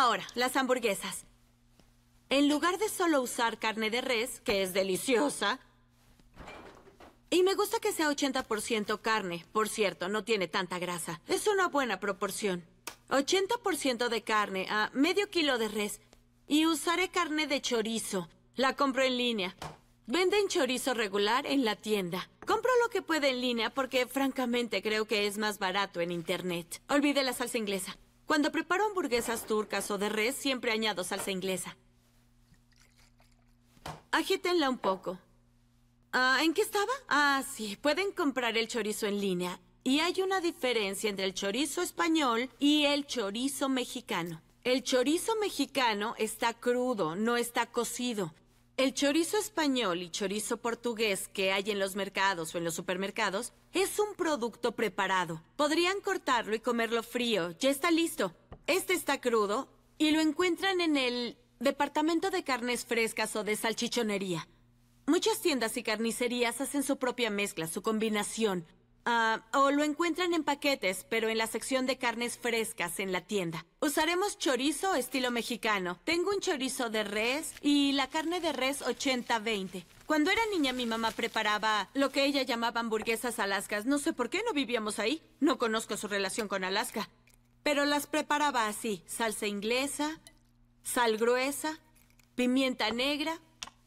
Ahora, las hamburguesas. En lugar de solo usar carne de res, que es deliciosa, y me gusta que sea 80% carne. Por cierto, no tiene tanta grasa. Es una buena proporción. 80% de carne a medio kilo de res. Y usaré carne de chorizo. La compro en línea. Venden chorizo regular en la tienda. Compro lo que pueda en línea porque francamente creo que es más barato en internet. Olvide la salsa inglesa. Cuando preparo hamburguesas turcas o de res, siempre añado salsa inglesa. Agítenla un poco. Ah, ¿En qué estaba? Ah, sí, pueden comprar el chorizo en línea. Y hay una diferencia entre el chorizo español y el chorizo mexicano. El chorizo mexicano está crudo, no está cocido. El chorizo español y chorizo portugués que hay en los mercados o en los supermercados es un producto preparado. Podrían cortarlo y comerlo frío. Ya está listo. Este está crudo y lo encuentran en el departamento de carnes frescas o de salchichonería. Muchas tiendas y carnicerías hacen su propia mezcla, su combinación. Ah, o lo encuentran en paquetes, pero en la sección de carnes frescas en la tienda. Usaremos chorizo estilo mexicano. Tengo un chorizo de res y la carne de res 80-20. Cuando era niña mi mamá preparaba lo que ella llamaba hamburguesas alascas. No sé por qué no vivíamos ahí. No conozco su relación con Alaska. Pero las preparaba así. Salsa inglesa, sal gruesa, pimienta negra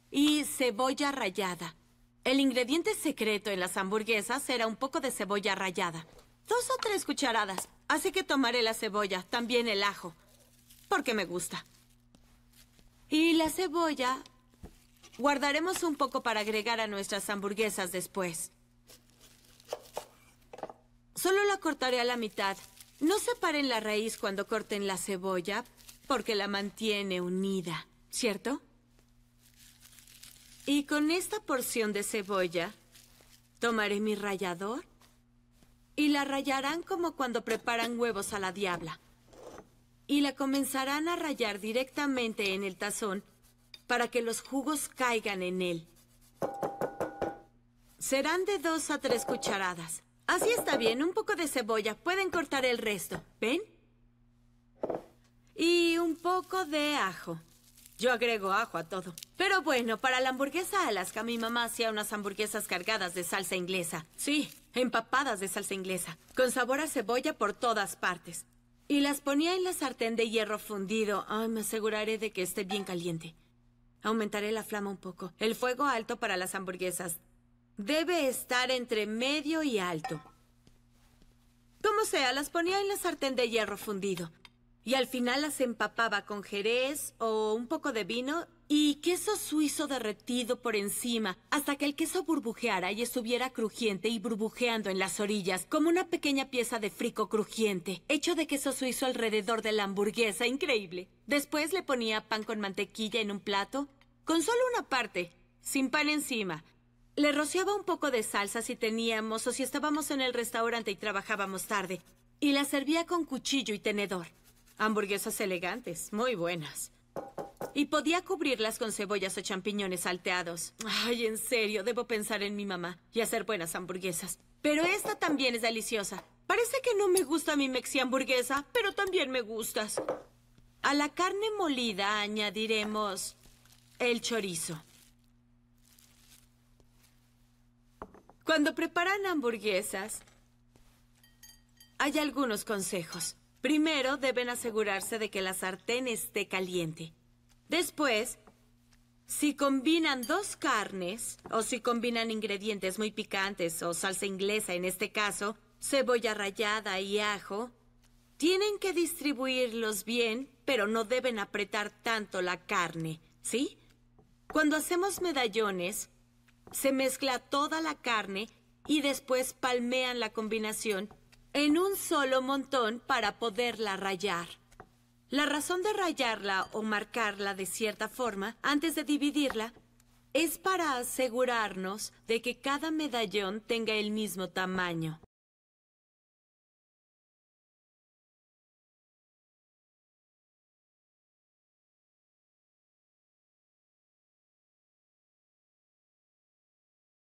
y cebolla rallada. El ingrediente secreto en las hamburguesas era un poco de cebolla rallada. Dos o tres cucharadas. Así que tomaré la cebolla, también el ajo, porque me gusta. Y la cebolla guardaremos un poco para agregar a nuestras hamburguesas después. Solo la cortaré a la mitad. No separen la raíz cuando corten la cebolla, porque la mantiene unida, ¿cierto? Y con esta porción de cebolla, tomaré mi rallador y la rayarán como cuando preparan huevos a la diabla. Y la comenzarán a rayar directamente en el tazón para que los jugos caigan en él. Serán de dos a tres cucharadas. Así está bien, un poco de cebolla. Pueden cortar el resto, ¿ven? Y un poco de ajo. Yo agrego ajo a todo. Pero bueno, para la hamburguesa Alaska, mi mamá hacía unas hamburguesas cargadas de salsa inglesa. Sí, empapadas de salsa inglesa, con sabor a cebolla por todas partes. Y las ponía en la sartén de hierro fundido. Ay, me aseguraré de que esté bien caliente. Aumentaré la flama un poco. El fuego alto para las hamburguesas. Debe estar entre medio y alto. Como sea, las ponía en la sartén de hierro fundido. Y al final las empapaba con jerez o un poco de vino y queso suizo derretido por encima, hasta que el queso burbujeara y estuviera crujiente y burbujeando en las orillas, como una pequeña pieza de frico crujiente, hecho de queso suizo alrededor de la hamburguesa, increíble. Después le ponía pan con mantequilla en un plato, con solo una parte, sin pan encima. Le rociaba un poco de salsa si teníamos o si estábamos en el restaurante y trabajábamos tarde, y la servía con cuchillo y tenedor. Hamburguesas elegantes, muy buenas. Y podía cubrirlas con cebollas o champiñones salteados. Ay, en serio, debo pensar en mi mamá y hacer buenas hamburguesas. Pero esta también es deliciosa. Parece que no me gusta mi mexi hamburguesa, pero también me gustas. A la carne molida añadiremos el chorizo. Cuando preparan hamburguesas, hay algunos consejos. Primero deben asegurarse de que la sartén esté caliente. Después, si combinan dos carnes o si combinan ingredientes muy picantes o salsa inglesa en este caso, cebolla rallada y ajo, tienen que distribuirlos bien, pero no deben apretar tanto la carne, ¿sí? Cuando hacemos medallones, se mezcla toda la carne y después palmean la combinación en un solo montón para poderla rayar. La razón de rayarla o marcarla de cierta forma antes de dividirla es para asegurarnos de que cada medallón tenga el mismo tamaño.